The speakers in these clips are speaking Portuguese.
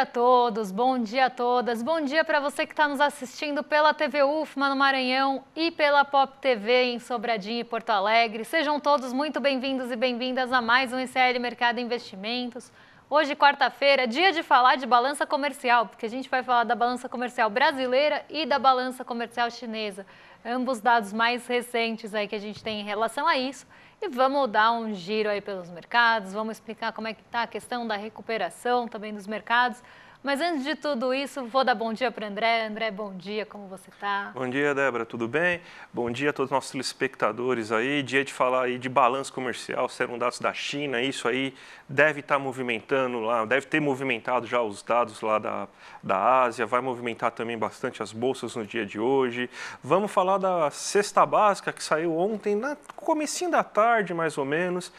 dia a todos, bom dia a todas, bom dia para você que está nos assistindo pela TV UFMA no Maranhão e pela Pop TV em Sobradinho e Porto Alegre. Sejam todos muito bem-vindos e bem-vindas a mais um ICL Mercado Investimentos. Hoje, quarta-feira, dia de falar de balança comercial, porque a gente vai falar da balança comercial brasileira e da balança comercial chinesa, ambos dados mais recentes aí que a gente tem em relação a isso. E vamos dar um giro aí pelos mercados, vamos explicar como é que está a questão da recuperação também dos mercados. Mas antes de tudo isso, vou dar bom dia para André. André, bom dia, como você está? Bom dia, Débora, tudo bem? Bom dia a todos os nossos telespectadores aí. Dia de falar aí de balanço comercial, serão dados da China, isso aí deve estar tá movimentando lá, deve ter movimentado já os dados lá da, da Ásia, vai movimentar também bastante as bolsas no dia de hoje. Vamos falar da cesta básica que saiu ontem, na comecinho da tarde mais ou menos,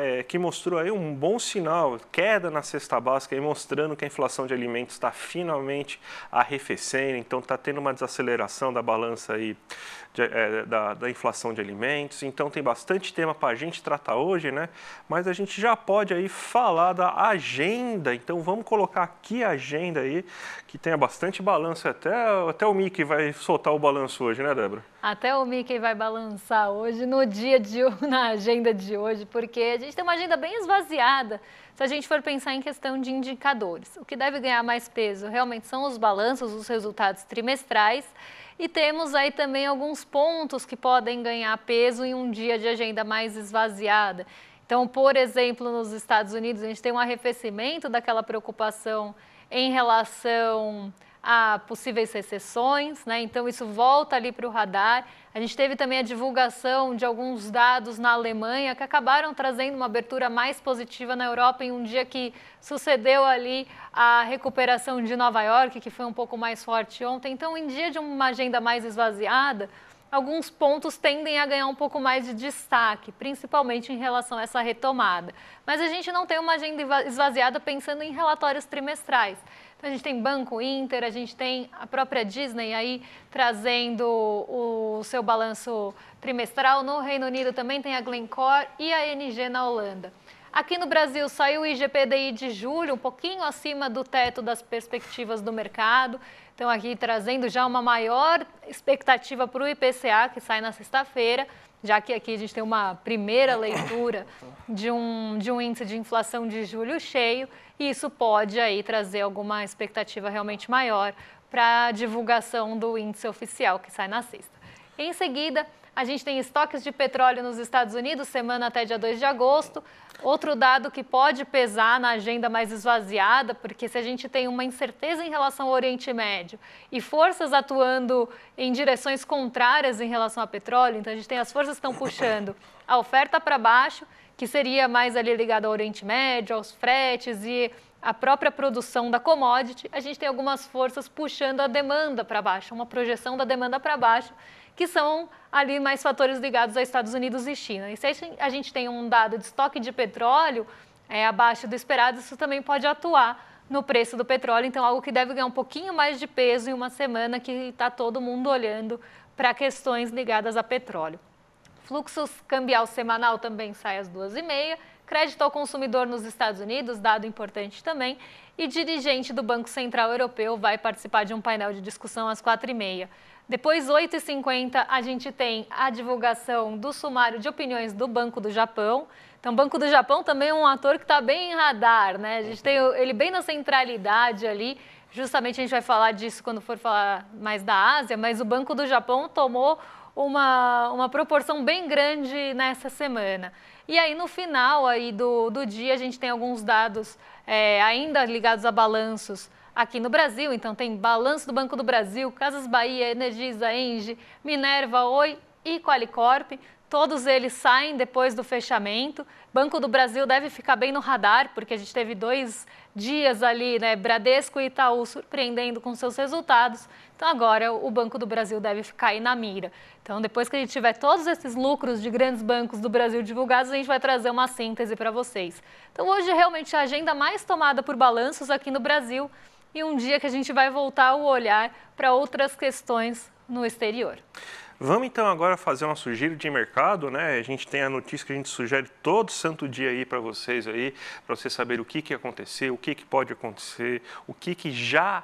é, que mostrou aí um bom sinal, queda na cesta básica e mostrando que a inflação de alimentos está finalmente arrefecendo, então está tendo uma desaceleração da balança aí de, é, da, da, inflação de alimentos. Então tem bastante tema para a gente tratar hoje, né? Mas a gente já pode aí falar da agenda. Então vamos colocar aqui a agenda aí, que tenha bastante balanço. Até, até o Mickey vai soltar o balanço hoje, né, Débora? Até o Mickey vai balançar hoje no dia de na agenda de hoje, porque a gente tem uma agenda bem esvaziada. Se a gente for pensar em questão de indicadores, o que deve ganhar mais peso realmente são os balanços, os resultados trimestrais e temos aí também alguns pontos que podem ganhar peso em um dia de agenda mais esvaziada. Então, por exemplo, nos Estados Unidos, a gente tem um arrefecimento daquela preocupação em relação a possíveis recessões, né? então isso volta ali para o radar. A gente teve também a divulgação de alguns dados na Alemanha que acabaram trazendo uma abertura mais positiva na Europa em um dia que sucedeu ali a recuperação de Nova York, que foi um pouco mais forte ontem. Então, em dia de uma agenda mais esvaziada, alguns pontos tendem a ganhar um pouco mais de destaque, principalmente em relação a essa retomada. Mas a gente não tem uma agenda esvaziada pensando em relatórios trimestrais. Então a gente tem Banco Inter, a gente tem a própria Disney aí trazendo o seu balanço trimestral. No Reino Unido também tem a Glencore e a NG na Holanda. Aqui no Brasil saiu o IGPDI de julho, um pouquinho acima do teto das perspectivas do mercado. Então, aqui trazendo já uma maior expectativa para o IPCA, que sai na sexta-feira, já que aqui a gente tem uma primeira leitura de um, de um índice de inflação de julho cheio e isso pode aí trazer alguma expectativa realmente maior para a divulgação do índice oficial que sai na sexta. Em seguida, a gente tem estoques de petróleo nos Estados Unidos, semana até dia 2 de agosto. Outro dado que pode pesar na agenda mais esvaziada, porque se a gente tem uma incerteza em relação ao Oriente Médio e forças atuando em direções contrárias em relação a petróleo, então a gente tem as forças que estão puxando a oferta para baixo que seria mais ali ligado ao Oriente Médio, aos fretes e à própria produção da commodity, a gente tem algumas forças puxando a demanda para baixo, uma projeção da demanda para baixo, que são ali mais fatores ligados aos Estados Unidos e China. E se a gente tem um dado de estoque de petróleo é, abaixo do esperado, isso também pode atuar no preço do petróleo, então algo que deve ganhar um pouquinho mais de peso em uma semana que está todo mundo olhando para questões ligadas a petróleo. Fluxo cambial semanal também sai às duas e meia. Crédito ao consumidor nos Estados Unidos, dado importante também. E dirigente do Banco Central Europeu vai participar de um painel de discussão às quatro e meia. Depois, 8h50, a gente tem a divulgação do sumário de opiniões do Banco do Japão. Então, Banco do Japão também é um ator que está bem em radar, né? A gente tem ele bem na centralidade ali. Justamente a gente vai falar disso quando for falar mais da Ásia, mas o Banco do Japão tomou uma, uma proporção bem grande nessa semana. E aí, no final aí do, do dia, a gente tem alguns dados é, ainda ligados a balanços aqui no Brasil. Então, tem balanço do Banco do Brasil, Casas Bahia, Energisa, Engie, Minerva, Oi e Qualicorp. Todos eles saem depois do fechamento. Banco do Brasil deve ficar bem no radar, porque a gente teve dois dias ali, né, Bradesco e Itaú surpreendendo com seus resultados. Então agora o Banco do Brasil deve ficar aí na mira. Então depois que a gente tiver todos esses lucros de grandes bancos do Brasil divulgados, a gente vai trazer uma síntese para vocês. Então hoje realmente a agenda mais tomada por balanços aqui no Brasil e um dia que a gente vai voltar o olhar para outras questões no exterior. Vamos então agora fazer um sugiro de mercado, né? A gente tem a notícia que a gente sugere todo santo dia aí para vocês aí, para você saber o que, que aconteceu, o que, que pode acontecer, o que, que já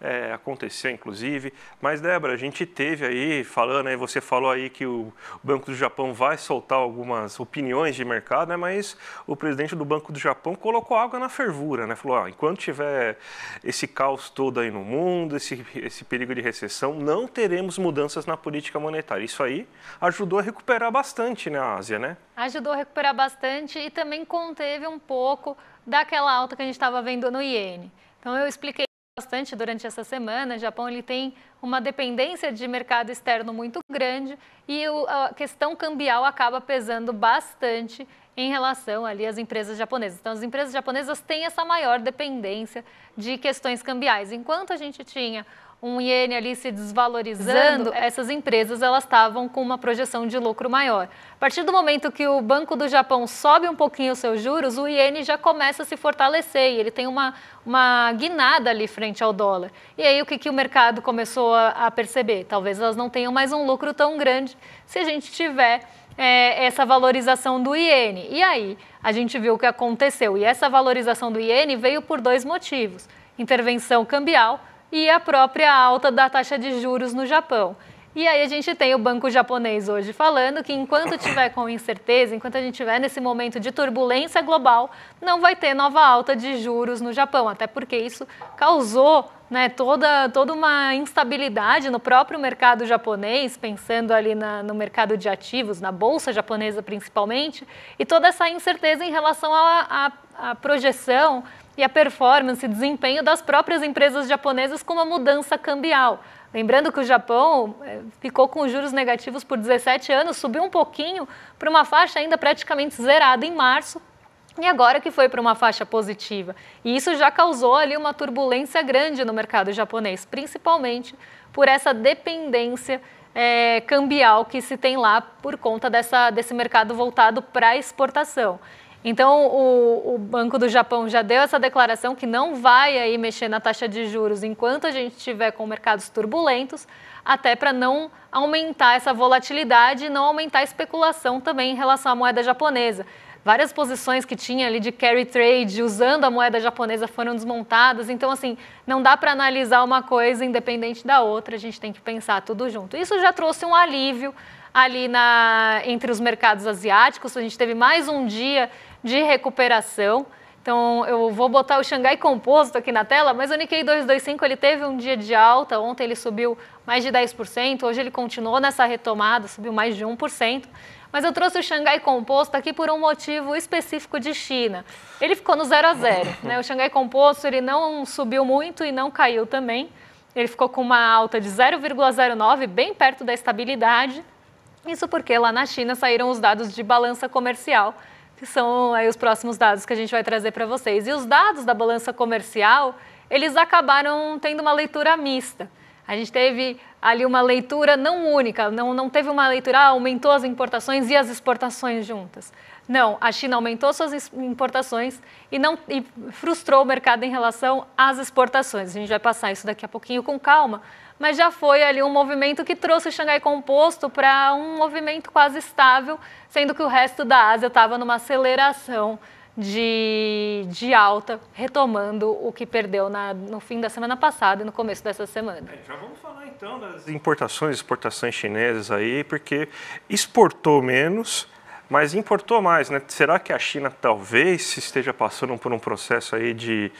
é, aconteceu, inclusive. Mas, Débora, a gente teve aí, falando aí, você falou aí que o Banco do Japão vai soltar algumas opiniões de mercado, né? mas o presidente do Banco do Japão colocou água na fervura, né? Falou, enquanto tiver esse caos todo aí no mundo, esse, esse perigo de recessão, não teremos mudanças na política monetária. Isso aí ajudou a recuperar bastante na né, Ásia, né? Ajudou a recuperar bastante e também conteve um pouco daquela alta que a gente estava vendo no iene. Então, eu expliquei bastante durante essa semana. O Japão ele tem uma dependência de mercado externo muito grande e a questão cambial acaba pesando bastante em relação ali às empresas japonesas. Então, as empresas japonesas têm essa maior dependência de questões cambiais. Enquanto a gente tinha um iene ali se desvalorizando, essas empresas elas estavam com uma projeção de lucro maior. A partir do momento que o Banco do Japão sobe um pouquinho os seus juros, o iene já começa a se fortalecer e ele tem uma, uma guinada ali frente ao dólar. E aí o que, que o mercado começou a, a perceber? Talvez elas não tenham mais um lucro tão grande se a gente tiver é, essa valorização do iene. E aí a gente viu o que aconteceu. E essa valorização do iene veio por dois motivos. Intervenção cambial e a própria alta da taxa de juros no Japão. E aí a gente tem o banco japonês hoje falando que enquanto tiver com incerteza, enquanto a gente tiver nesse momento de turbulência global, não vai ter nova alta de juros no Japão, até porque isso causou né, toda, toda uma instabilidade no próprio mercado japonês, pensando ali na, no mercado de ativos, na bolsa japonesa principalmente, e toda essa incerteza em relação à projeção e a performance e desempenho das próprias empresas japonesas com uma mudança cambial. Lembrando que o Japão eh, ficou com juros negativos por 17 anos, subiu um pouquinho para uma faixa ainda praticamente zerada em março, e agora que foi para uma faixa positiva. E isso já causou ali uma turbulência grande no mercado japonês, principalmente por essa dependência é, cambial que se tem lá por conta dessa, desse mercado voltado para exportação. Então, o, o, Banco do Japão já deu essa declaração que não vai aí mexer na taxa de juros enquanto a gente tiver com mercados turbulentos, até para não aumentar essa volatilidade e não aumentar a especulação também em relação à moeda japonesa. Várias posições que tinha ali de carry trade usando a moeda japonesa foram desmontadas. Então, assim, não dá para analisar uma coisa independente da outra, a gente tem que pensar tudo junto. Isso já trouxe um alívio ali na, entre os mercados asiáticos. A gente teve mais um dia de recuperação. Então eu vou botar o Xangai Composto aqui na tela, mas o Nikkei 225 ele teve um dia de alta, ontem ele subiu mais de 10%, hoje ele continuou nessa retomada, subiu mais de 1%. Mas eu trouxe o Xangai Composto aqui por um motivo específico de China. Ele ficou no 0 a 0, né? O Xangai Composto ele não subiu muito e não caiu também. Ele ficou com uma alta de 0,09, bem perto da estabilidade. Isso porque lá na China saíram os dados de balança comercial que são aí os próximos dados que a gente vai trazer para vocês. E os dados da balança comercial, eles acabaram tendo uma leitura mista. A gente teve ali uma leitura não única, não, não teve uma leitura, ah, aumentou as importações e as exportações juntas. Não, a China aumentou suas importações e, não, e frustrou o mercado em relação às exportações. A gente vai passar isso daqui a pouquinho com calma, mas já foi ali um movimento que trouxe o Xangai Composto para um movimento quase estável, sendo que o resto da Ásia estava numa aceleração de, de alta, retomando o que perdeu na, no fim da semana passada e no começo dessa semana. É, já vamos falar então das importações e exportações chinesas aí, porque exportou menos, mas importou mais, né? Será que a China talvez esteja passando por um processo aí de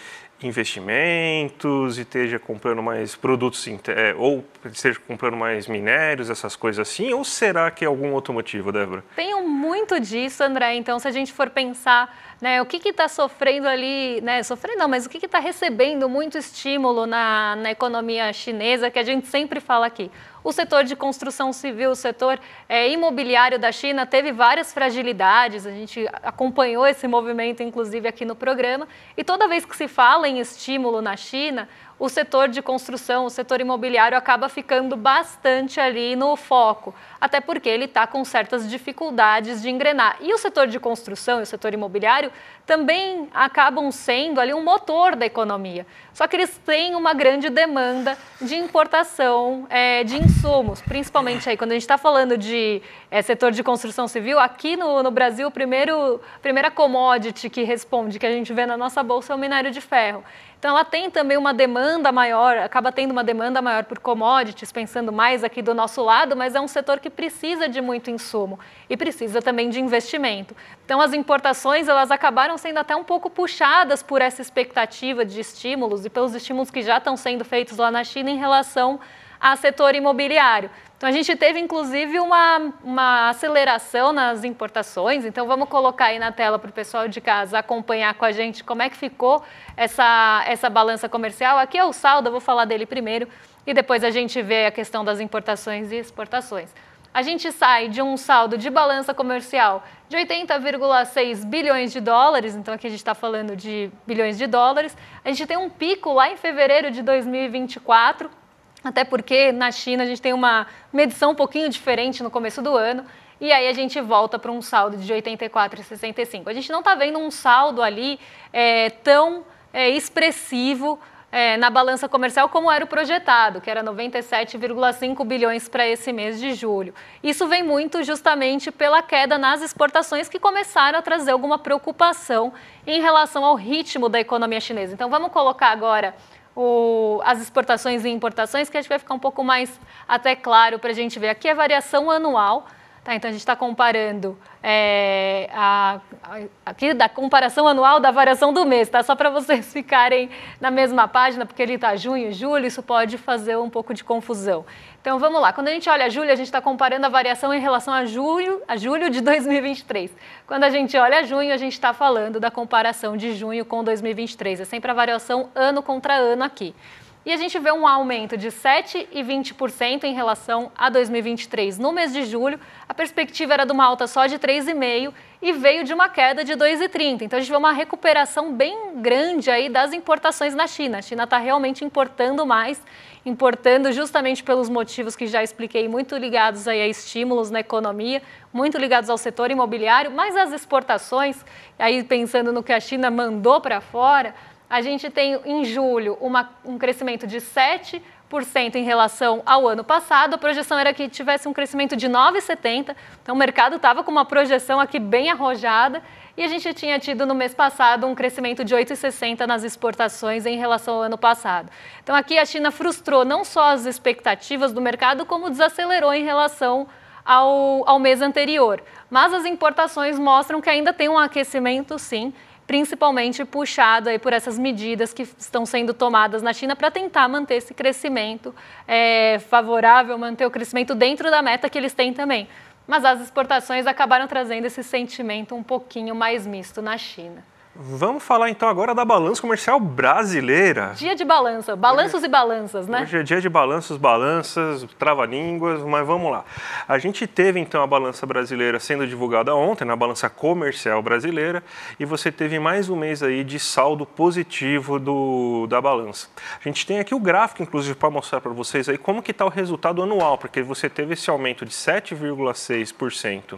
investimentos e esteja comprando mais produtos é, ou esteja comprando mais minérios, essas coisas assim? Ou será que é algum outro motivo, Débora? tenho muito disso, André. Então, se a gente for pensar né? O que está sofrendo ali, né? Sofrendo não, mas o que está recebendo muito estímulo na, na economia chinesa, que a gente sempre fala aqui. O setor de construção civil, o setor é, imobiliário da China teve várias fragilidades, a gente acompanhou esse movimento, inclusive, aqui no programa. E toda vez que se fala em estímulo na China, o setor de construção, o setor imobiliário acaba ficando bastante ali no foco, até porque ele está com certas dificuldades de engrenar. E o setor de construção e o setor imobiliário também acabam sendo ali um motor da economia. Só que eles têm uma grande demanda de importação é, de insumos, principalmente aí quando a gente está falando de é, setor de construção civil, aqui no, no Brasil, primeiro primeira commodity que responde, que a gente vê na nossa bolsa, é o minério de ferro. Então ela tem também uma demanda maior, acaba tendo uma demanda maior por commodities, pensando mais aqui do nosso lado, mas é um setor que precisa de muito insumo e precisa também de investimento. Então as importações elas acabaram sendo até um pouco puxadas por essa expectativa de estímulos e pelos estímulos que já estão sendo feitos lá na China em relação ao setor imobiliário. Então a gente teve inclusive uma, uma aceleração nas importações. Então vamos colocar aí na tela para o pessoal de casa acompanhar com a gente como é que ficou essa, essa balança comercial. Aqui é o saldo, eu vou falar dele primeiro e depois a gente vê a questão das importações e exportações. A gente sai de um saldo de balança comercial de 80,6 bilhões de dólares, então aqui a gente está falando de bilhões de dólares. A gente tem um pico lá em fevereiro de 2024 até porque na China a gente tem uma medição um pouquinho diferente no começo do ano. E aí a gente volta para um saldo de 84,65. A gente não está vendo um saldo ali é, tão é, expressivo é, na balança comercial como era o projetado, que era 97,5 bilhões para esse mês de julho. Isso vem muito justamente pela queda nas exportações que começaram a trazer alguma preocupação em relação ao ritmo da economia chinesa. Então vamos colocar agora o, as exportações e importações, que acho que vai ficar um pouco mais até claro para a gente ver. Aqui é variação anual Tá, então a gente está comparando é, a, a, aqui da comparação anual da variação do mês, tá? Só para vocês ficarem na mesma página, porque ele está junho e julho, isso pode fazer um pouco de confusão. Então vamos lá. Quando a gente olha julho, a gente está comparando a variação em relação a julho, a julho de 2023. Quando a gente olha junho, a gente está falando da comparação de junho com 2023. É sempre a variação ano contra ano aqui e a gente vê um aumento de 7 e 20% em relação a 2023. No mês de julho, a perspectiva era de uma alta só de 3,5 e veio de uma queda de 2,30. Então a gente vê uma recuperação bem grande aí das importações na China. A China está realmente importando mais, importando justamente pelos motivos que já expliquei, muito ligados aí a estímulos na economia, muito ligados ao setor imobiliário, mas as exportações, aí pensando no que a China mandou para fora, a gente tem em julho uma, um crescimento de 7% em relação ao ano passado. A projeção era que tivesse um crescimento de 9,70%. Então o mercado estava com uma projeção aqui bem arrojada. E a gente tinha tido no mês passado um crescimento de 8,60% nas exportações em relação ao ano passado. Então aqui a China frustrou não só as expectativas do mercado, como desacelerou em relação ao, ao mês anterior. Mas as importações mostram que ainda tem um aquecimento, sim, principalmente puxado aí por essas medidas que estão sendo tomadas na China para tentar manter esse crescimento é, favorável, manter o crescimento dentro da meta que eles têm também. Mas as exportações acabaram trazendo esse sentimento um pouquinho mais misto na China. Vamos falar então agora da balança comercial brasileira. Dia de balança, balanços hoje, e balanças, né? Hoje é dia de balanços, balanças, trava-línguas, mas vamos lá. A gente teve então a balança brasileira sendo divulgada ontem, na balança comercial brasileira, e você teve mais um mês aí de saldo positivo do, da balança. A gente tem aqui o gráfico, inclusive, para mostrar para vocês aí como que está o resultado anual, porque você teve esse aumento de 7,6%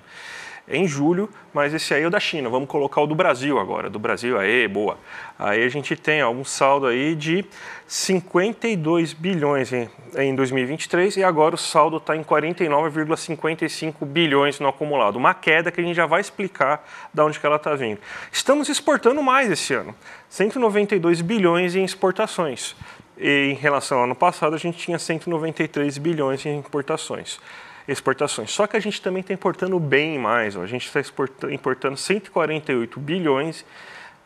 em julho, mas esse aí é o da China. Vamos colocar o do Brasil agora. Do Brasil, aí, boa. Aí a gente tem ó, um saldo aí de 52 bilhões em, em 2023 e agora o saldo está em 49,55 bilhões no acumulado. Uma queda que a gente já vai explicar de onde que ela está vindo. Estamos exportando mais esse ano. 192 bilhões em exportações. E em relação ao ano passado, a gente tinha 193 bilhões em importações exportações. Só que a gente também está importando bem mais. Ó. A gente está importando 148 bilhões,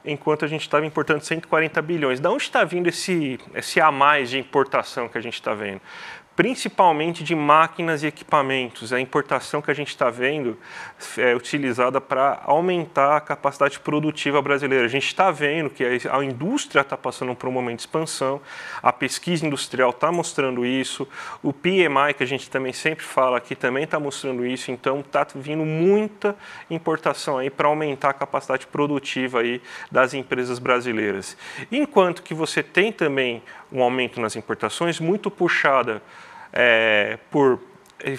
enquanto a gente estava importando 140 bilhões. Da onde está vindo esse, esse a mais de importação que a gente está vendo? principalmente de máquinas e equipamentos. a importação que a gente está vendo é utilizada para aumentar a capacidade produtiva brasileira. A gente está vendo que a indústria está passando por um momento de expansão, a pesquisa industrial está mostrando isso, o PMI, que a gente também sempre fala aqui, também está mostrando isso. Então, está vindo muita importação aí para aumentar a capacidade produtiva aí das empresas brasileiras. Enquanto que você tem também um aumento nas importações muito puxada é, por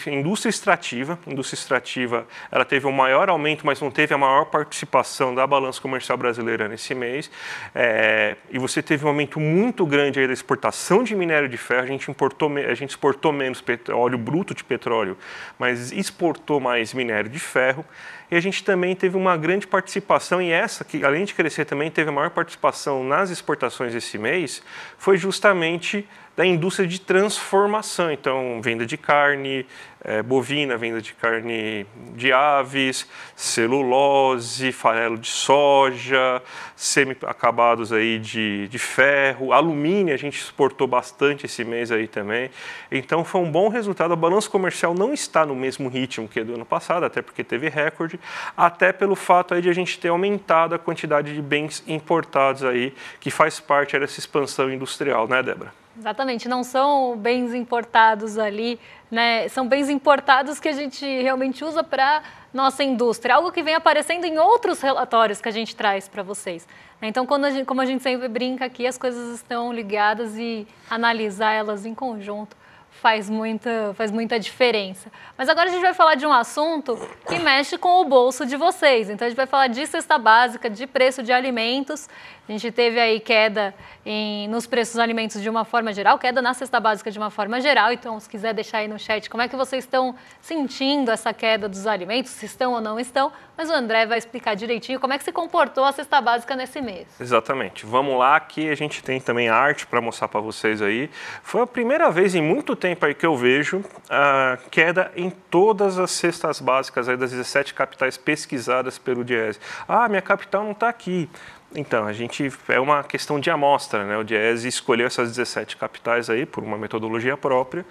indústria extrativa. A indústria extrativa ela teve um maior aumento, mas não teve a maior participação da balança comercial brasileira nesse mês. É, e você teve um aumento muito grande aí da exportação de minério de ferro. A gente, importou, a gente exportou menos petróleo, óleo bruto de petróleo, mas exportou mais minério de ferro. E a gente também teve uma grande participação, e essa, que além de crescer também, teve a maior participação nas exportações esse mês, foi justamente da indústria de transformação. Então, venda de carne, é, bovina, venda de carne de aves, celulose, farelo de soja, semi-acabados aí de, de ferro, alumínio, a gente exportou bastante esse mês aí também. Então foi um bom resultado. A balança comercial não está no mesmo ritmo que do ano passado, até porque teve recorde, até pelo fato aí de a gente ter aumentado a quantidade de bens importados aí, que faz parte dessa expansão industrial, né, Débora? Exatamente, não são bens importados ali, né? São bens importados que a gente realmente usa para nossa indústria, algo que vem aparecendo em outros relatórios que a gente traz para vocês. Né? Então, quando a gente, como a gente sempre brinca aqui, as coisas estão ligadas e analisar elas em conjunto faz muita, faz muita diferença. Mas agora a gente vai falar de um assunto que mexe com o bolso de vocês. Então a gente vai falar de cesta básica, de preço de alimentos a gente teve aí queda em, nos preços dos alimentos de uma forma geral, queda na cesta básica de uma forma geral. Então, se quiser deixar aí no chat como é que vocês estão sentindo essa queda dos alimentos, se estão ou não estão, mas o André vai explicar direitinho como é que se comportou a cesta básica nesse mês. Exatamente. Vamos lá, que a gente tem também arte para mostrar para vocês aí. Foi a primeira vez em muito tempo aí que eu vejo a ah, queda em todas as cestas básicas aí das 17 capitais pesquisadas pelo Diese. Ah, minha capital não está aqui. Então, a gente é uma questão de amostra, né? O Diese escolheu essas 17 capitais aí por uma metodologia própria.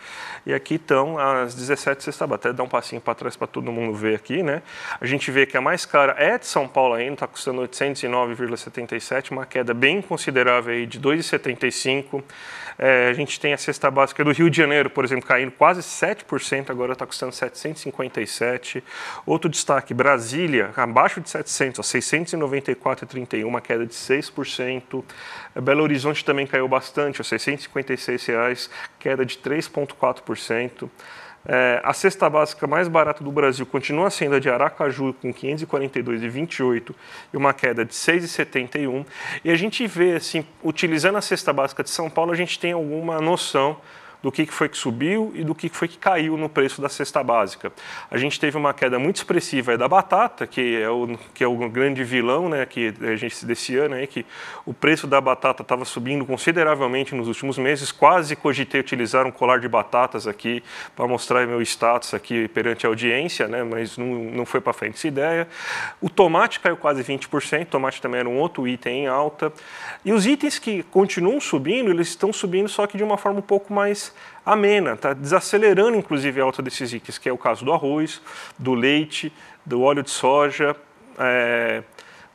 E aqui estão as 17 cestas Até dar um passinho para trás para todo mundo ver aqui, né? A gente vê que a mais cara é de São Paulo ainda, está custando 809,77, uma queda bem considerável aí de 2,75. É, a gente tem a cesta básica do Rio de Janeiro, por exemplo, caindo quase 7%, agora está custando 757. Outro destaque, Brasília, abaixo de 700, 694,31, uma queda queda de 6%. Belo Horizonte também caiu bastante, R$ 656, reais, queda de 3,4%. É, a cesta básica mais barata do Brasil continua sendo a de Aracaju, com 542,28 e uma queda de 6,71. E a gente vê, assim, utilizando a cesta básica de São Paulo, a gente tem alguma noção do que foi que subiu e do que foi que caiu no preço da cesta básica. A gente teve uma queda muito expressiva da batata, que é o, que é o grande vilão né, que a gente desse ano, aí, que o preço da batata estava subindo consideravelmente nos últimos meses. Quase cogitei utilizar um colar de batatas aqui para mostrar meu status aqui perante a audiência, né, mas não, não foi para frente essa ideia. O tomate caiu quase 20%, o tomate também era um outro item em alta. E os itens que continuam subindo, eles estão subindo só que de uma forma um pouco mais amena, está desacelerando inclusive a alta desses itens, que é o caso do arroz, do leite, do óleo de soja, é,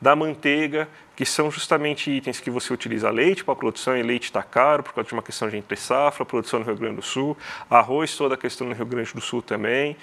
da manteiga, que são justamente itens que você utiliza leite para produção, e leite está caro por causa de uma questão de entre safra, produção no Rio Grande do Sul, arroz, toda a questão no Rio Grande do Sul também.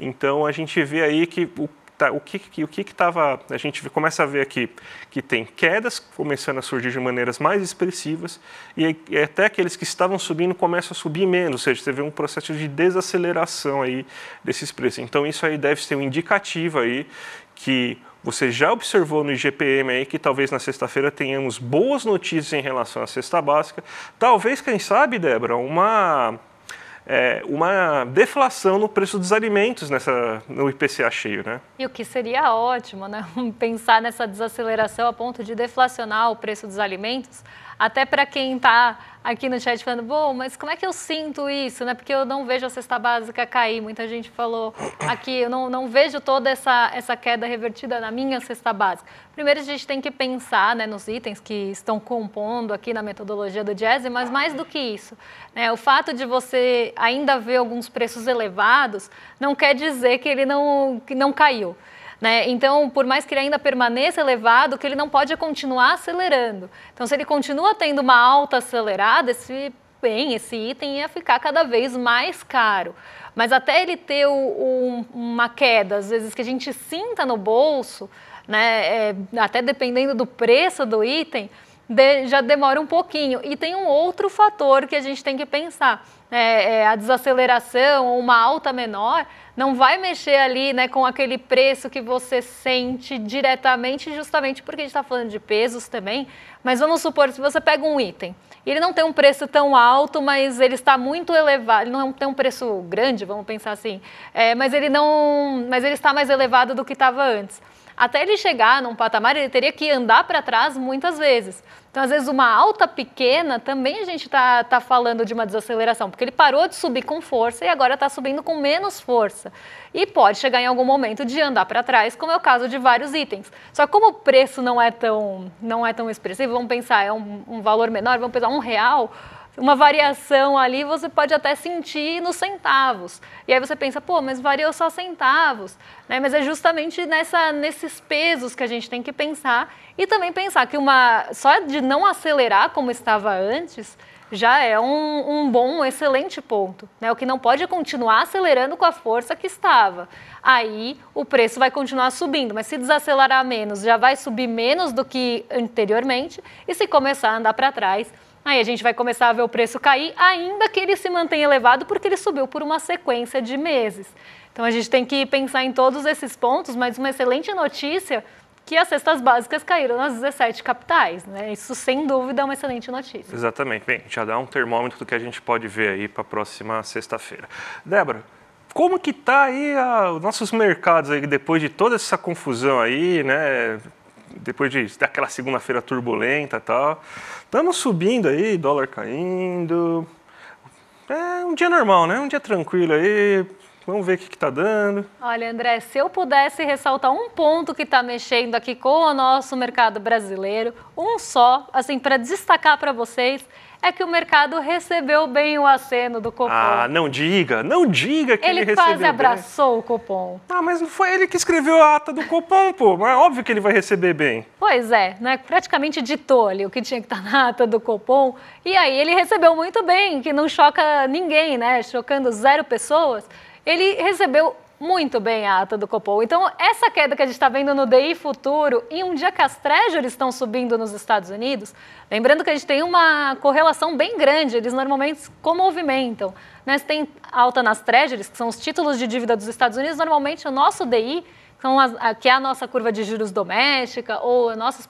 Então a gente vê aí que o tá, o que o que estava a gente começa a ver aqui que tem quedas começando a surgir de maneiras mais expressivas e, e até aqueles que estavam subindo começam a subir menos, ou seja, teve um processo de desaceleração aí desses preços. Então isso aí deve ser um indicativo aí que você já observou no IGPM aí que talvez na sexta-feira tenhamos boas notícias em relação à cesta básica. Talvez, quem sabe, Débora, uma é, uma deflação no preço dos alimentos nessa, no IPCA cheio. Né? E o que seria ótimo, né? pensar nessa desaceleração a ponto de deflacionar o preço dos alimentos até para quem está aqui no chat falando, bom, mas como é que eu sinto isso, né? Porque eu não vejo a cesta básica cair. Muita gente falou aqui, eu não, não vejo toda essa, essa queda revertida na minha cesta básica. Primeiro, a gente tem que pensar né, nos itens que estão compondo aqui na metodologia do Jazz, mas mais do que isso, né, o fato de você ainda ver alguns preços elevados não quer dizer que ele não, que não caiu. Né? Então, por mais que ele ainda permaneça elevado, que ele não pode continuar acelerando. Então, se ele continua tendo uma alta acelerada, esse bem, esse item ia ficar cada vez mais caro. Mas até ele ter o, o, uma queda, às vezes que a gente sinta no bolso, né, é, até dependendo do preço do item, de, já demora um pouquinho. E tem um outro fator que a gente tem que pensar é, é, a desaceleração, uma alta menor, não vai mexer ali né, com aquele preço que você sente diretamente, justamente porque a gente está falando de pesos também. Mas vamos supor, se você pega um item, ele não tem um preço tão alto, mas ele está muito elevado, ele não é tem um preço grande, vamos pensar assim, é, mas, ele não, mas ele está mais elevado do que estava antes até ele chegar num patamar, ele teria que andar para trás muitas vezes. Então, às vezes, uma alta pequena também a gente está tá falando de uma desaceleração, porque ele parou de subir com força e agora está subindo com menos força. E pode chegar em algum momento de andar para trás, como é o caso de vários itens. Só como o preço não é tão, não é tão expressivo, vamos pensar, é um, um valor menor, vamos pensar um real uma variação ali você pode até sentir nos centavos. E aí você pensa, pô, mas variou só centavos. Né? Mas é justamente nessa, nesses pesos que a gente tem que pensar e também pensar que uma só de não acelerar como estava antes já é um, um bom, um excelente ponto. Né? O que não pode é continuar acelerando com a força que estava. Aí o preço vai continuar subindo, mas se desacelerar menos, já vai subir menos do que anteriormente. E se começar a andar para trás, Aí a gente vai começar a ver o preço cair, ainda que ele se mantenha elevado, porque ele subiu por uma sequência de meses. Então a gente tem que pensar em todos esses pontos, mas uma excelente notícia que as cestas básicas caíram nas 17 capitais. Né? Isso, sem dúvida, é uma excelente notícia. Exatamente. Bem, já dá um termômetro do que a gente pode ver aí para a próxima sexta-feira. Débora, como que tá aí os nossos mercados aí depois de toda essa confusão aí, né? depois de, daquela segunda-feira turbulenta e tal. Estamos subindo aí, dólar caindo. É um dia normal, né? Um dia tranquilo aí. Vamos ver o que está dando. Olha, André, se eu pudesse ressaltar um ponto que está mexendo aqui com o nosso mercado brasileiro, um só, assim, para destacar para vocês, é que o mercado recebeu bem o aceno do cupom. Ah, não diga, não diga que ele, ele recebeu. Ele quase abraçou bem. o cupom. Ah, mas não foi ele que escreveu a ata do cupom, pô. é óbvio que ele vai receber bem. Pois é, né? Praticamente ditou ali o que tinha que estar tá na ata do cupom. E aí ele recebeu muito bem, que não choca ninguém, né? Chocando zero pessoas. Ele recebeu muito bem a ata do Copom. Então, essa queda que a gente está vendo no DI Futuro, e um dia que as treasuries estão subindo nos Estados Unidos, lembrando que a gente tem uma correlação bem grande, eles normalmente comovimentam. Né? Se tem alta nas treasuries, que são os títulos de dívida dos Estados Unidos, normalmente o nosso DI, que é a nossa curva de juros doméstica, ou a nossa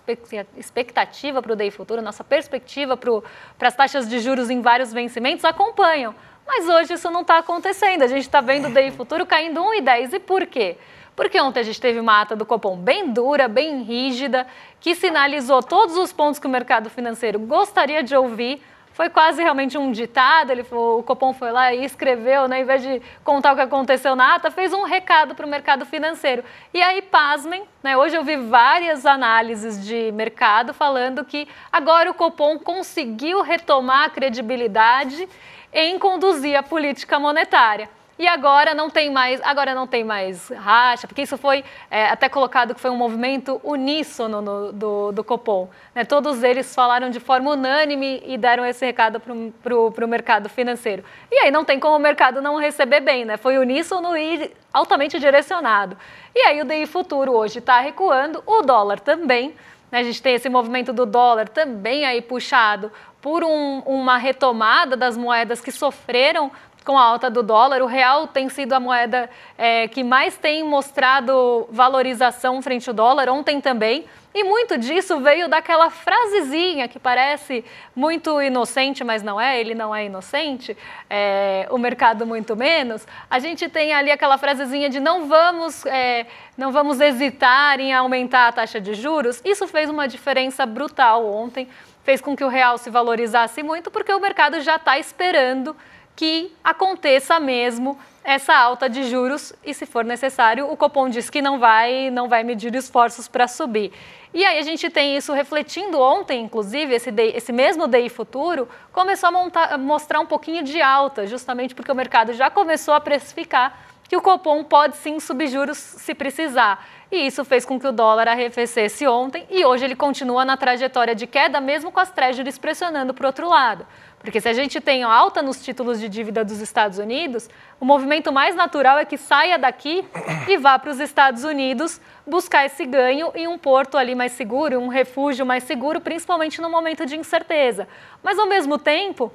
expectativa para o DI Futuro, a nossa perspectiva para as taxas de juros em vários vencimentos, acompanham. Mas hoje isso não está acontecendo. A gente está vendo o DI futuro caindo 1,10. E por quê? Porque ontem a gente teve uma ata do Copom bem dura, bem rígida, que sinalizou todos os pontos que o mercado financeiro gostaria de ouvir. Foi quase realmente um ditado, ele foi, o Copom foi lá e escreveu, né, em vez de contar o que aconteceu na ata, fez um recado para o mercado financeiro. E aí, pasmem, né, hoje eu vi várias análises de mercado falando que agora o Copom conseguiu retomar a credibilidade em conduzir a política monetária. E agora não tem mais, agora não tem mais racha, porque isso foi é, até colocado que foi um movimento uníssono no, do, do Copom. Né? Todos eles falaram de forma unânime e deram esse recado para o mercado financeiro. E aí não tem como o mercado não receber bem, né? Foi uníssono e altamente direcionado. E aí o DI Futuro hoje está recuando, o dólar também. Né? A gente tem esse movimento do dólar também aí puxado por um, uma retomada das moedas que sofreram com a alta do dólar. O real tem sido a moeda é, que mais tem mostrado valorização frente ao dólar, ontem também. E muito disso veio daquela frasezinha que parece muito inocente, mas não é, ele não é inocente, é, o mercado muito menos. A gente tem ali aquela frasezinha de não vamos, é, não vamos hesitar em aumentar a taxa de juros. Isso fez uma diferença brutal ontem fez com que o real se valorizasse muito, porque o mercado já está esperando que aconteça mesmo essa alta de juros e, se for necessário, o Copom diz que não vai, não vai medir esforços para subir. E aí a gente tem isso refletindo ontem, inclusive, esse, day, esse mesmo DI futuro começou a montar, mostrar um pouquinho de alta, justamente porque o mercado já começou a precificar que o Copom pode sim subir juros se precisar e isso fez com que o dólar arrefecesse ontem e hoje ele continua na trajetória de queda, mesmo com as treasuries pressionando para o outro lado. Porque se a gente tem alta nos títulos de dívida dos Estados Unidos, o movimento mais natural é que saia daqui e vá para os Estados Unidos buscar esse ganho em um porto ali mais seguro, um refúgio mais seguro, principalmente no momento de incerteza. Mas ao mesmo tempo,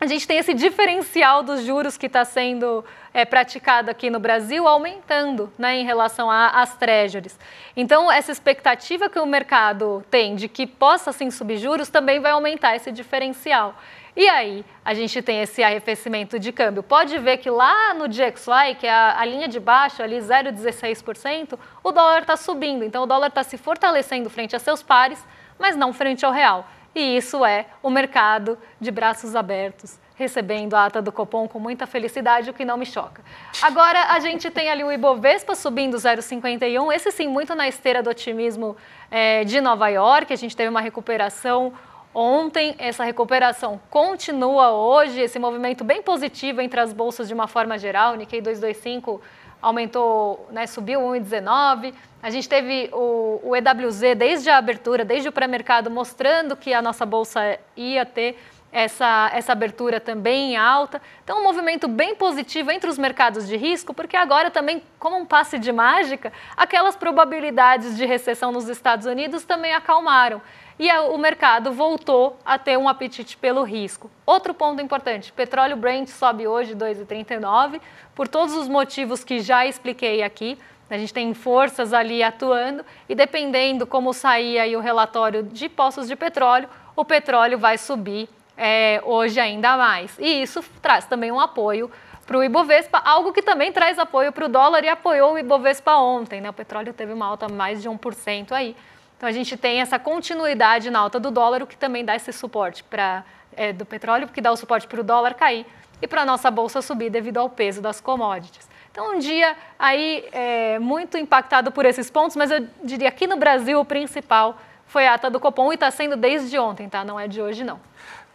a gente tem esse diferencial dos juros que está sendo é, praticado aqui no Brasil aumentando né, em relação às treasuries. Então, essa expectativa que o mercado tem de que possa sim subir juros também vai aumentar esse diferencial. E aí, a gente tem esse arrefecimento de câmbio. Pode ver que lá no DXY, que é a, a linha de baixo, ali 0,16%, o dólar está subindo. Então, o dólar está se fortalecendo frente a seus pares, mas não frente ao real. E isso é o mercado de braços abertos, recebendo a ata do Copom com muita felicidade, o que não me choca. Agora a gente tem ali o Ibovespa subindo 0,51, esse sim, muito na esteira do otimismo é, de Nova York, a gente teve uma recuperação ontem, essa recuperação continua hoje, esse movimento bem positivo entre as bolsas de uma forma geral, Nikkei 225 aumentou, né, subiu 1,19. A gente teve o, o, EWZ desde a abertura, desde o pré-mercado, mostrando que a nossa bolsa ia ter essa, essa abertura também em alta. Então, um movimento bem positivo entre os mercados de risco, porque agora também, como um passe de mágica, aquelas probabilidades de recessão nos Estados Unidos também acalmaram e o mercado voltou a ter um apetite pelo risco. Outro ponto importante: petróleo Brent sobe hoje 2,39 por todos os motivos que já expliquei aqui. A gente tem forças ali atuando e dependendo como sair aí o relatório de poços de petróleo, o petróleo vai subir é, hoje ainda mais. E isso traz também um apoio para o Ibovespa, algo que também traz apoio para o dólar e apoiou o Ibovespa ontem. Né? O petróleo teve uma alta mais de 1% aí. Então a gente tem essa continuidade na alta do dólar, o que também dá esse suporte para é, do petróleo, que dá o suporte para o dólar cair e para a nossa bolsa subir devido ao peso das commodities. Então, um dia aí é, muito impactado por esses pontos, mas eu diria aqui no Brasil o principal foi a ata do Copom e está sendo desde ontem, tá? Não é de hoje, não.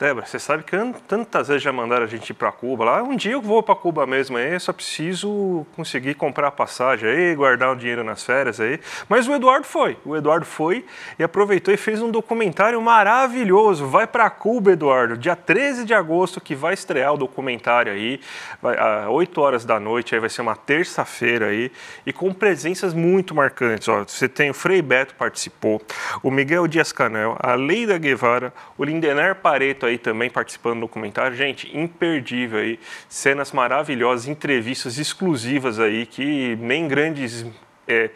Débora, você sabe que tantas vezes já mandaram a gente ir para Cuba lá. Um dia eu vou para Cuba mesmo aí, só preciso conseguir comprar a passagem aí, guardar um dinheiro nas férias aí. Mas o Eduardo foi. O Eduardo foi e aproveitou e fez um documentário maravilhoso. Vai para Cuba, Eduardo. Dia 13 de agosto que vai estrear o documentário aí. Vai, às 8 horas da noite, aí vai ser uma terça-feira aí. E com presenças muito marcantes. Ó, você tem o Frei Beto participou, o Miguel Dias Canel, a Leida Guevara, o Lindener Pareto aí aí também participando do documentário. Gente, imperdível aí. Cenas maravilhosas, entrevistas exclusivas aí que nem grandes é,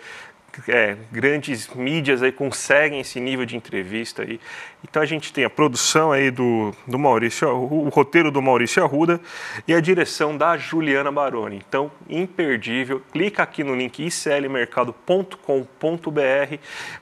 é, grandes mídias aí conseguem esse nível de entrevista aí. Então a gente tem a produção aí do, do Maurício, o roteiro do Maurício Arruda e a direção da Juliana Baroni. Então, imperdível. Clica aqui no link iclmercado.com.br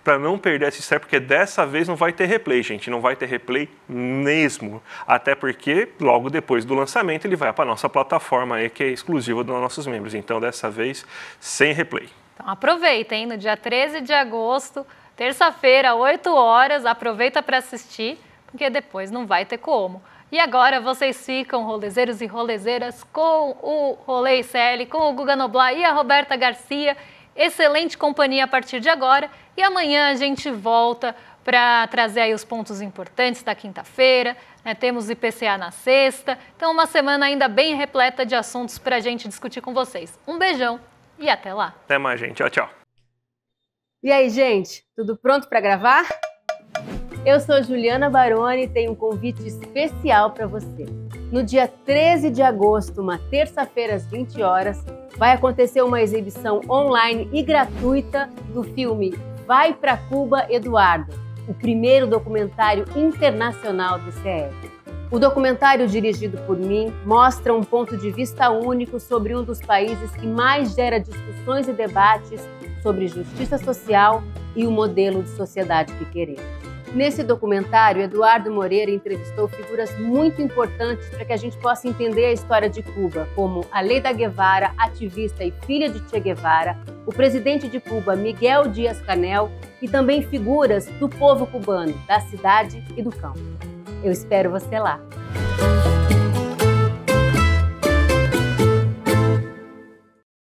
para não perder essa estreia, porque dessa vez não vai ter replay, gente. Não vai ter replay mesmo. Até porque logo depois do lançamento ele vai para a nossa plataforma aí que é exclusiva dos nossos membros. Então, dessa vez, sem replay. Então aproveita, hein? No dia 13 de agosto, terça-feira, 8 horas, aproveita para assistir, porque depois não vai ter como. E agora vocês ficam, rolezeiros e rolezeiras, com o Rolê CL, com o Guga Noblar e a Roberta Garcia. Excelente companhia a partir de agora. E amanhã a gente volta para trazer aí os pontos importantes da quinta-feira. Né? Temos IPCA na sexta. Então, uma semana ainda bem repleta de assuntos para a gente discutir com vocês. Um beijão e até lá. Até mais, gente. Tchau, tchau. E aí, gente? Tudo pronto para gravar? Eu sou Juliana Baroni e tenho um convite especial para você. No dia 13 de agosto, uma terça-feira às 20 horas, vai acontecer uma exibição online e gratuita do filme Vai para Cuba, Eduardo, o primeiro documentário internacional do CF. O documentário dirigido por mim mostra um ponto de vista único sobre um dos países que mais gera discussões e debates sobre justiça social e o modelo de sociedade que queremos. Nesse documentário, Eduardo Moreira entrevistou figuras muito importantes para que a gente possa entender a história de Cuba, como Aleida Guevara, ativista e filha de Che Guevara, o presidente de Cuba, Miguel Dias Canel, e também figuras do povo cubano, da cidade e do campo. Eu espero você lá.